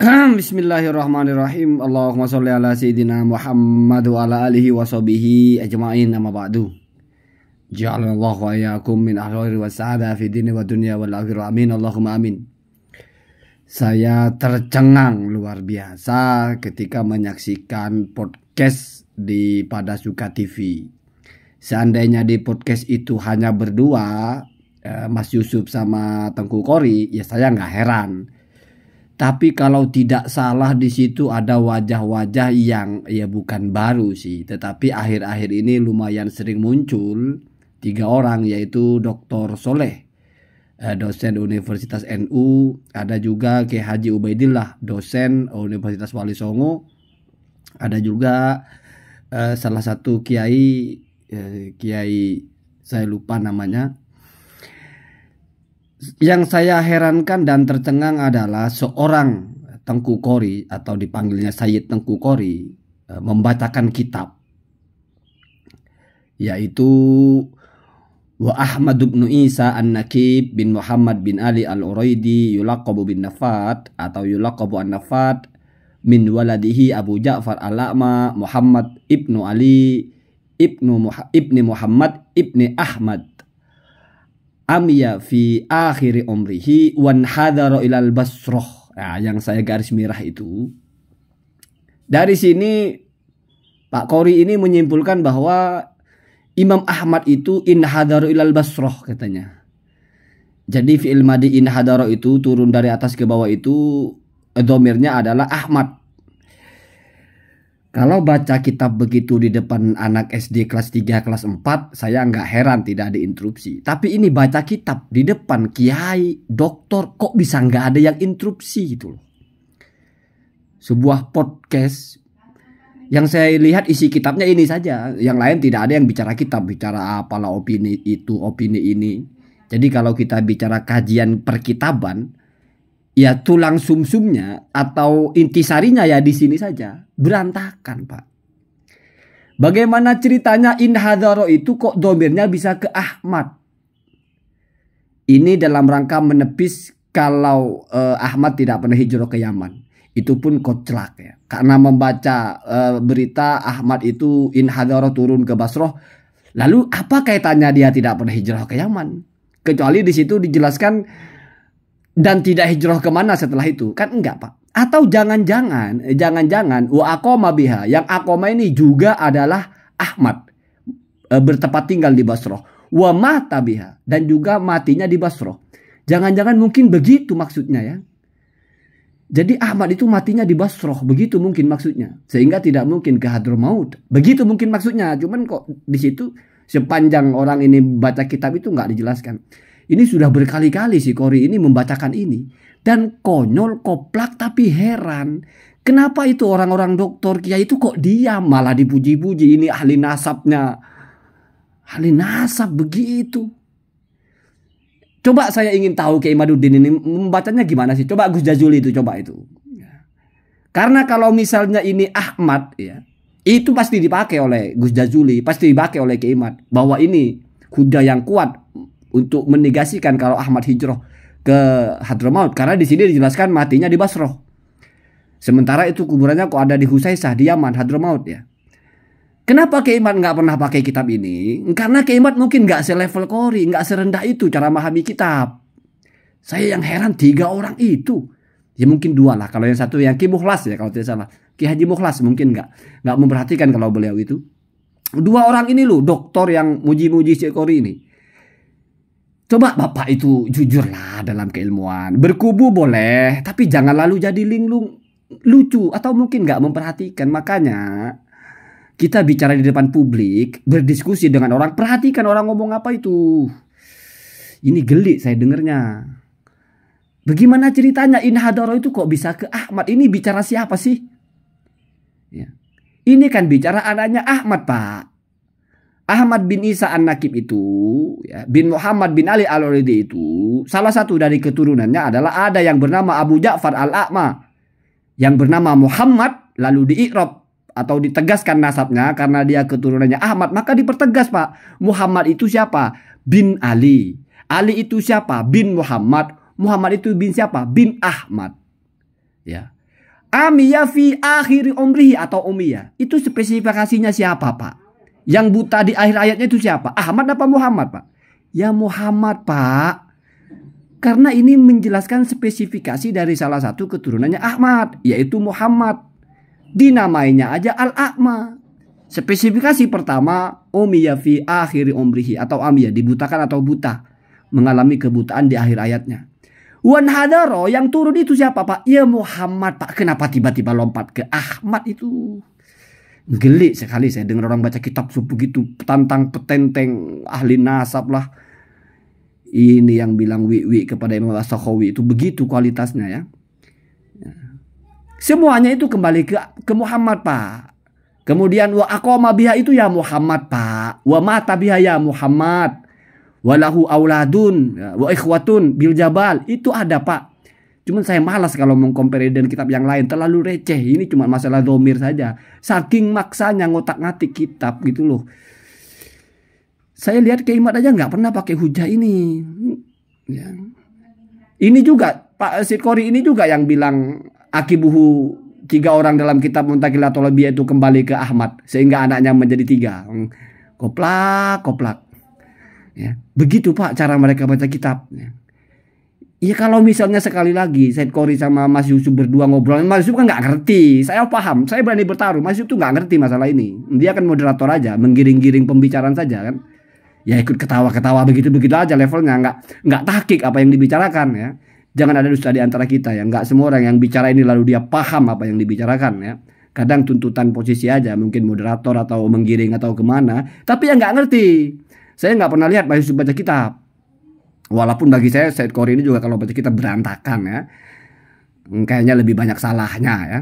Bismillahirrahmanirrahim. Allahumma sholli ala sayyidina Muhammad wa ala alihi wa sahbihi ajma'in amma ba'du. Ja'alallahu wa iyyakum min ahli wa sa'ada fi dini wa dunya wal akhirah. Amin. Allahumma amin. Saya tercengang luar biasa ketika menyaksikan podcast di pada suka TV. Seandainya di podcast itu hanya berdua, eh, Mas Yusuf sama Tengku Kori, ya saya nggak heran tapi kalau tidak salah di situ ada wajah-wajah yang ya bukan baru sih, tetapi akhir-akhir ini lumayan sering muncul tiga orang yaitu Dr. Soleh eh, dosen Universitas NU, ada juga Ki Haji Ubaidillah dosen Universitas Wali Songo, ada juga eh, salah satu kiai eh, kiai saya lupa namanya yang saya herankan dan tercengang adalah seorang Tengku Kori atau dipanggilnya Sayyid Tengku Kori eh, membacakan kitab yaitu wa Ahmad bin Isa An-Nakib bin Muhammad bin Ali Al-Uraidi yulaqabu bin Nafat atau yulaqabu An-Nafat min waladihi Abu Ja'far Al-Lama Muhammad ibnu Ali ibnu Muha, ibni Muhammad ibni Ahmad amiya fi akhiri umrihi wan hadara ilal basroh. Nah, yang saya garis merah itu. Dari sini Pak Kori ini menyimpulkan bahwa Imam Ahmad itu in hadaru ilal basroh katanya. Jadi fi'il madi in hadaru itu turun dari atas ke bawah itu domirnya adalah Ahmad. Kalau baca kitab begitu di depan anak SD kelas 3, kelas 4, saya nggak heran tidak ada interupsi. Tapi ini baca kitab di depan kiai, dokter, kok bisa nggak ada yang interupsi gitu loh. Sebuah podcast yang saya lihat isi kitabnya ini saja. Yang lain tidak ada yang bicara kitab, bicara apalah opini itu, opini ini. Jadi kalau kita bicara kajian perkitaban, ya tulang sumsumnya atau intisarinya ya di sini saja berantakan pak. Bagaimana ceritanya Inhadaro itu kok domirnya bisa ke Ahmad? Ini dalam rangka menepis kalau eh, Ahmad tidak pernah hijrah ke Yaman. Itu pun kocelak ya. Karena membaca eh, berita Ahmad itu Inhadaro turun ke Basroh. Lalu apa kaitannya dia tidak pernah hijrah ke Yaman? Kecuali di situ dijelaskan dan tidak hijrah kemana setelah itu kan enggak pak atau jangan-jangan eh, jangan-jangan wa akoma biha yang akoma ini juga adalah Ahmad eh, bertempat tinggal di Basroh wa mata biha dan juga matinya di Basroh jangan-jangan mungkin begitu maksudnya ya jadi Ahmad itu matinya di Basroh begitu mungkin maksudnya sehingga tidak mungkin ke Hadramaut begitu mungkin maksudnya cuman kok di situ sepanjang orang ini baca kitab itu nggak dijelaskan ini sudah berkali-kali si Kori ini membacakan ini. Dan konyol, koplak tapi heran. Kenapa itu orang-orang dokter kiai itu kok diam malah dipuji-puji ini ahli nasabnya. Ahli nasab begitu. Coba saya ingin tahu Kiai Imaduddin ini membacanya gimana sih? Coba Gus Jazuli itu coba itu. Ya. Karena kalau misalnya ini Ahmad ya, itu pasti dipakai oleh Gus Jazuli, pasti dipakai oleh Kiai bahwa ini kuda yang kuat untuk menegasikan kalau Ahmad hijrah ke Hadramaut karena di sini dijelaskan matinya di Basroh. Sementara itu kuburannya kok ada di Husaisah di Yaman Hadramaut ya. Kenapa Kiamat nggak pernah pakai kitab ini? Karena Kiamat mungkin nggak selevel Kori, nggak serendah itu cara memahami kitab. Saya yang heran tiga orang itu. Ya mungkin dua lah. Kalau yang satu yang Ki Mukhlas ya kalau tidak salah. Ki Haji Mukhlas mungkin nggak nggak memperhatikan kalau beliau itu. Dua orang ini loh dokter yang muji-muji Syekh Kori ini Coba Bapak itu jujurlah dalam keilmuan. Berkubu boleh, tapi jangan lalu jadi linglung lucu atau mungkin nggak memperhatikan. Makanya kita bicara di depan publik, berdiskusi dengan orang, perhatikan orang ngomong apa itu. Ini geli saya dengernya. Bagaimana ceritanya Inhadoro itu kok bisa ke Ahmad? Ini bicara siapa sih? Ya. Ini kan bicara anaknya Ahmad, Pak. Ahmad bin Isa An-Nakib itu, ya, bin Muhammad bin Ali Al-Uridi itu, salah satu dari keturunannya adalah ada yang bernama Abu Ja'far al Akma, Yang bernama Muhammad lalu diikrob atau ditegaskan nasabnya karena dia keturunannya Ahmad. Maka dipertegas Pak, Muhammad itu siapa? Bin Ali. Ali itu siapa? Bin Muhammad. Muhammad itu bin siapa? Bin Ahmad. Ya. Amiyah fi akhiri umrihi atau umiyah. Itu spesifikasinya siapa Pak? Yang buta di akhir ayatnya itu siapa? Ahmad apa Muhammad, Pak? Ya Muhammad, Pak. Karena ini menjelaskan spesifikasi dari salah satu keturunannya Ahmad, yaitu Muhammad. Dinamainya aja al akma Spesifikasi pertama, Umiya fi akhiri umrihi atau Amiya, dibutakan atau buta. Mengalami kebutaan di akhir ayatnya. Wan Hadaro yang turun itu siapa Pak? Ya Muhammad Pak. Kenapa tiba-tiba lompat ke Ahmad itu? Geli sekali saya dengar orang baca kitab begitu tantang petenteng ahli nasab lah. Ini yang bilang wiwi kepada Imam as itu begitu kualitasnya ya. ya. Semuanya itu kembali ke ke Muhammad Pak. Kemudian wa akomabiah biha itu ya Muhammad Pak. Wa mata biha ya Muhammad. Walahu auladun ya, wa ikhwatun bil jabal. Itu ada Pak. Cuman saya malas kalau mengkompare dengan kitab yang lain. Terlalu receh. Ini cuma masalah domir saja. Saking maksanya ngotak-ngatik kitab gitu loh. Saya lihat keimat aja nggak pernah pakai hujah ini. Ya. Ini juga Pak Sidkori ini juga yang bilang akibuhu tiga orang dalam kitab lebih itu kembali ke Ahmad sehingga anaknya menjadi tiga. Hmm. Koplak, koplak. Ya. Begitu Pak cara mereka baca kitab. Ya. Iya kalau misalnya sekali lagi Said Kori sama Mas Yusuf berdua ngobrol, Mas Yusuf kan gak ngerti. Saya paham, saya berani bertaruh. Mas Yusuf tuh gak ngerti masalah ini. Dia kan moderator aja, menggiring-giring pembicaraan saja kan. Ya ikut ketawa-ketawa begitu-begitu aja levelnya, Gak, gak takik apa yang dibicarakan ya. Jangan ada dusta di antara kita ya. Gak semua orang yang bicara ini lalu dia paham apa yang dibicarakan ya. Kadang tuntutan posisi aja, mungkin moderator atau menggiring atau kemana. Tapi yang gak ngerti. Saya gak pernah lihat Mas Yusuf baca kitab walaupun bagi saya Said Kori ini juga kalau baca kita berantakan ya hmm, kayaknya lebih banyak salahnya ya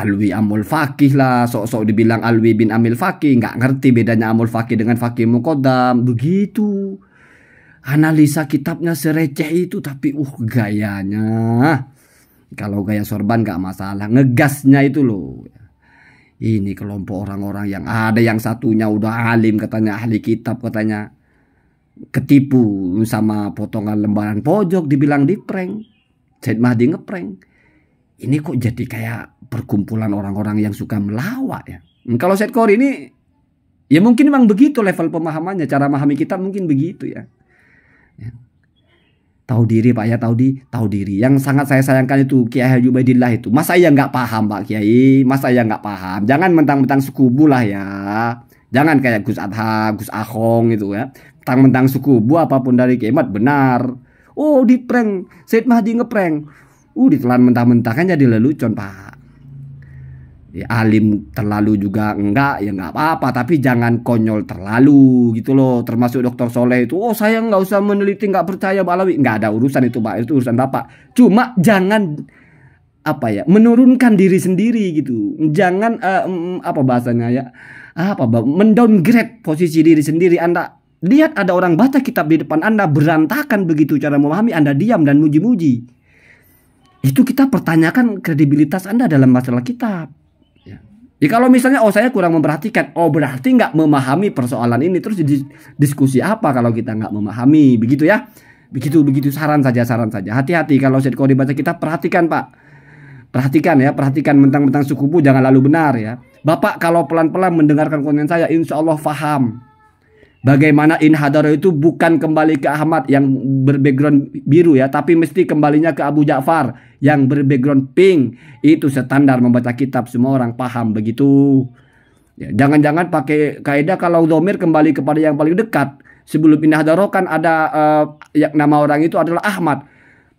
Alwi Amul Fakih lah sok-sok dibilang Alwi bin Amil Fakih nggak ngerti bedanya Amul Fakih dengan Fakih Mukodam begitu analisa kitabnya sereceh itu tapi uh gayanya kalau gaya sorban nggak masalah ngegasnya itu loh ini kelompok orang-orang yang ada yang satunya udah alim katanya ahli kitab katanya ketipu sama potongan lembaran pojok dibilang di prank Said Mahdi ngeprank ini kok jadi kayak perkumpulan orang-orang yang suka melawak ya hmm, kalau Said Kori ini ya mungkin memang begitu level pemahamannya cara memahami kita mungkin begitu ya, ya. tahu diri pak ya tahu di tahu diri yang sangat saya sayangkan itu Kiai Haji itu masa ya nggak paham pak Kiai masa ya nggak paham jangan mentang-mentang sekubu lah ya Jangan kayak Gus Adha, Gus Ahong gitu ya. Tang-mentang suku buah apapun dari kiamat benar. Oh di prank, Said Mahdi ngeprank. Uh ditelan mentah-mentah kan jadi lelucon pak. Ya, alim terlalu juga enggak ya enggak apa-apa tapi jangan konyol terlalu gitu loh termasuk dokter Soleh itu oh saya enggak usah meneliti enggak percaya Balawi enggak ada urusan itu pak itu urusan bapak cuma jangan apa ya menurunkan diri sendiri gitu jangan uh, apa bahasanya ya ah, apa mendowngrade posisi diri sendiri anda Lihat ada orang baca kitab di depan Anda berantakan begitu cara memahami Anda diam dan muji-muji. Itu kita pertanyakan kredibilitas Anda dalam masalah kitab. Ya. ya. kalau misalnya oh saya kurang memperhatikan, oh berarti nggak memahami persoalan ini terus di, diskusi apa kalau kita nggak memahami begitu ya? Begitu begitu saran saja saran saja. Hati-hati kalau saya kalau dibaca kitab perhatikan Pak. Perhatikan ya, perhatikan mentang-mentang bu jangan lalu benar ya. Bapak kalau pelan-pelan mendengarkan konten saya insya Allah faham Bagaimana hadaro itu bukan kembali ke Ahmad yang berbackground biru ya, tapi mesti kembalinya ke Abu Ja'far yang berbackground pink. Itu standar membaca kitab semua orang paham begitu. Ya, jangan-jangan ya, pakai kaidah kalau domir kembali kepada yang paling dekat. Sebelum hadaro kan ada uh, yang nama orang itu adalah Ahmad.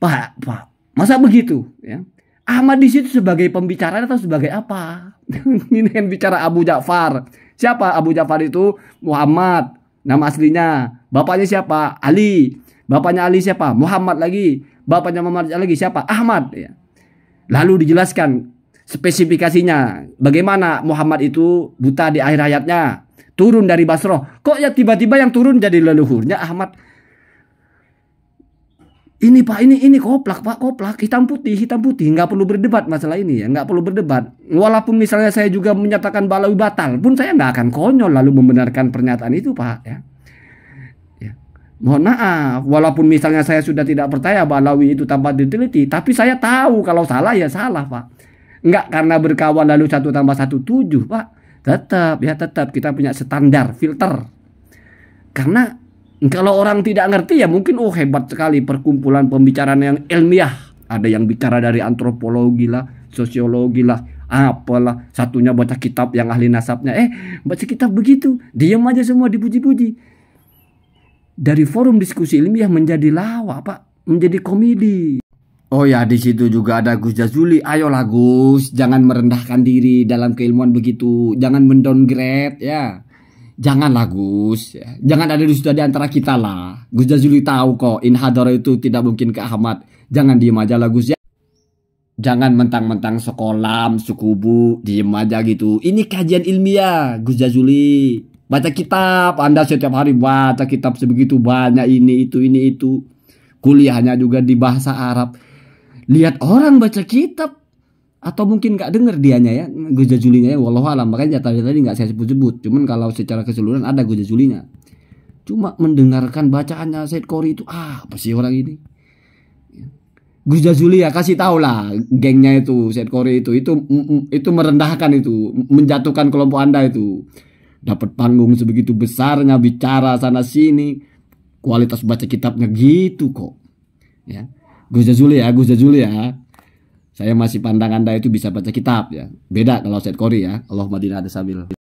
Pak, pak, masa begitu ya? Ahmad di situ sebagai pembicara atau sebagai apa? Ini kan bicara Abu Ja'far. Siapa Abu Ja'far itu? Muhammad Nama aslinya. Bapaknya siapa? Ali. Bapaknya Ali siapa? Muhammad lagi. Bapaknya Muhammad lagi siapa? Ahmad. Ya. Lalu dijelaskan spesifikasinya. Bagaimana Muhammad itu buta di akhir hayatnya. Turun dari Basroh. Kok ya tiba-tiba yang turun jadi leluhurnya Ahmad ini pak ini ini koplak pak koplak hitam putih hitam putih nggak perlu berdebat masalah ini ya nggak perlu berdebat walaupun misalnya saya juga menyatakan Balawi batal pun saya nggak akan konyol lalu membenarkan pernyataan itu pak ya. ya mohon maaf walaupun misalnya saya sudah tidak percaya Balawi itu tanpa diteliti tapi saya tahu kalau salah ya salah pak nggak karena berkawan lalu satu tambah satu tujuh pak tetap ya tetap kita punya standar filter karena kalau orang tidak ngerti ya mungkin oh hebat sekali perkumpulan pembicaraan yang ilmiah. Ada yang bicara dari antropologi lah, sosiologi lah, apalah. Satunya baca kitab yang ahli nasabnya. Eh, baca kitab begitu. Diam aja semua dipuji-puji. Dari forum diskusi ilmiah menjadi lawa Pak. Menjadi komedi. Oh ya, di situ juga ada Gus Jazuli. Ayolah Gus, jangan merendahkan diri dalam keilmuan begitu. Jangan mendowngrade ya janganlah Gus, ya. jangan ada dusta di antara kita lah. Gus Jazuli tahu kok, Inhadar itu tidak mungkin ke Ahmad. Jangan diem aja lah Gus ya. Jangan mentang-mentang sekolah, sukubu, diem aja gitu. Ini kajian ilmiah, Gus Jazuli. Baca kitab, Anda setiap hari baca kitab sebegitu banyak ini itu ini itu. Kuliahnya juga di bahasa Arab. Lihat orang baca kitab, atau mungkin nggak denger dianya ya Goja Julinya ya walau alam makanya tadi tadi nggak saya sebut-sebut cuman kalau secara keseluruhan ada Goja Julinya cuma mendengarkan bacaannya Said Kori itu ah apa sih orang ini Gus Juli ya kasih tau lah gengnya itu Said Kori itu itu itu merendahkan itu menjatuhkan kelompok anda itu dapat panggung sebegitu besarnya bicara sana sini kualitas baca kitabnya gitu kok ya Gus Jazuli ya Gus ya saya masih pandang Anda itu bisa baca kitab ya. Beda kalau set Kori ya. Allah Madinah ada sabil.